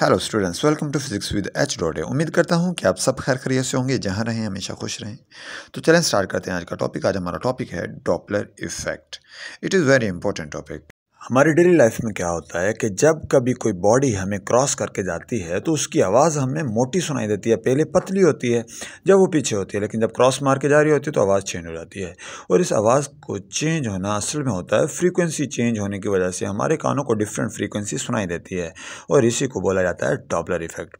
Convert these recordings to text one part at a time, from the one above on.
hello students welcome to physics with H dot A उम्मीद करता हूँ कि आप सब खैर खरीत से होंगे जहाँ रहें हमेशा खुश रहें तो चलें स्टार्ट करते हैं आज का टॉपिक आज हमारा टॉपिक है Doppler effect it is very important topic हमारी डेली लाइफ में क्या होता है कि जब कभी कोई बॉडी हमें क्रॉस करके जाती है तो उसकी आवाज़ हमें मोटी सुनाई देती है पहले पतली होती है जब वो पीछे होती है लेकिन जब क्रॉस मार के जा रही होती है तो आवाज़ चेंज हो जाती है और इस आवाज़ को चेंज होना असल में होता है फ्रीक्वेंसी चेंज होने की वजह से हमारे कानों को डिफरेंट फ्रीकुनसी सुनाई देती है और इसी को बोला जाता है डॉपलर इफ़ेक्ट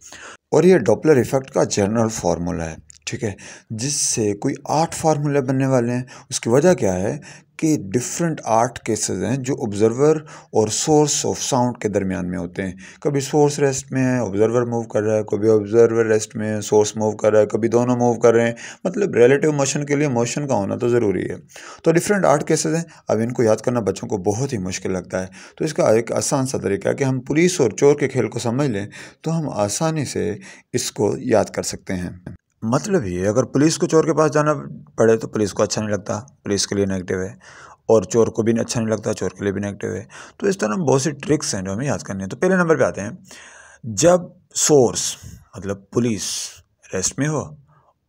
और ये डॉपलर इफ़ेक्ट का जनरल फार्मूला है ठीक है जिससे कोई आठ फार्मूले बनने वाले हैं उसकी वजह क्या है के डिफरेंट आर्ट केसेस हैं जो ऑब्जर्वर और सोर्स ऑफ साउंड के दरमियान में होते हैं कभी सोर्स रेस्ट में है ऑब्जर्वर मूव कर रहा है कभी ऑब्जर्वर रेस्ट में है सोर्स मूव कर रहा है कभी दोनों मूव कर रहे हैं मतलब रिलेटिव मोशन के लिए मोशन का होना तो ज़रूरी है तो डिफरेंट आर्ट केसेज़ हैं अब इनको याद करना बच्चों को बहुत ही मुश्किल लगता है तो इसका एक आसान सा तरीका है कि हम पुलिस और चोर के खेल को समझ लें तो हम आसानी से इसको याद कर सकते हैं मतलब ये अगर पुलिस को चोर के पास जाना पड़े तो पुलिस को अच्छा नहीं लगता पुलिस के लिए नेगेटिव है और चोर को भी अच्छा नहीं लगता चोर के लिए भी नेगेटिव है तो इस तरह बहुत सी ट्रिक्स हैं जो हमें याद करनी है तो पहले नंबर पे आते हैं जब सोर्स मतलब पुलिस रेस्ट में हो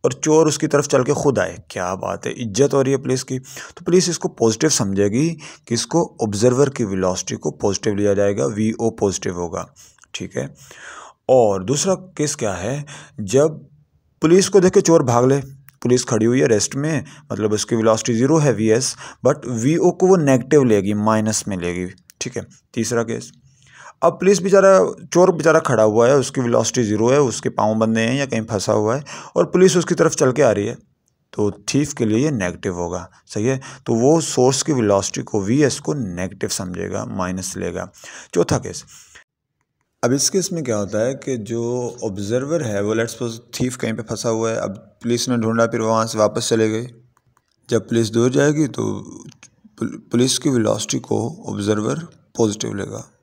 और चोर उसकी तरफ चल के खुद आए क्या बात है इज्जत हो रही है पुलिस की तो पुलिस इसको पॉजिटिव समझेगी कि इसको ऑब्जर्वर की वेलोसिटी को पॉजिटिव लिया जाएगा वी ओ पॉजिटिव होगा ठीक है और दूसरा केस क्या है जब पुलिस को देख के चोर भाग ले पुलिस खड़ी हुई है रेस्ट में मतलब उसकी वेलोसिटी ज़ीरो है V S but V O को वो नेगेटिव लेगी माइनस में लेगी ठीक है तीसरा केस अब पुलिस बेचारा चोर बेचारा खड़ा हुआ है उसकी वेलोसिटी ज़ीरो है उसके पाँव बंधे हैं या कहीं फंसा हुआ है और पुलिस उसकी तरफ चल के आ रही है तो थीफ के लिए ये नेगेटिव होगा सही है तो वो सोर्स की वेलोसिटी को वी एस को नेगेटिव समझेगा माइनस लेगा चौथा केस अब इस केस में क्या होता है कि जो ऑब्जर्वर है वो लेट्स सपोज थीफ कहीं पे फंसा हुआ है अब पुलिस ने ढूंढा फिर वहाँ से वापस चले गए जब पुलिस दूर जाएगी तो पुलिस की वेलोसिटी को ऑब्जर्वर पॉजिटिव लेगा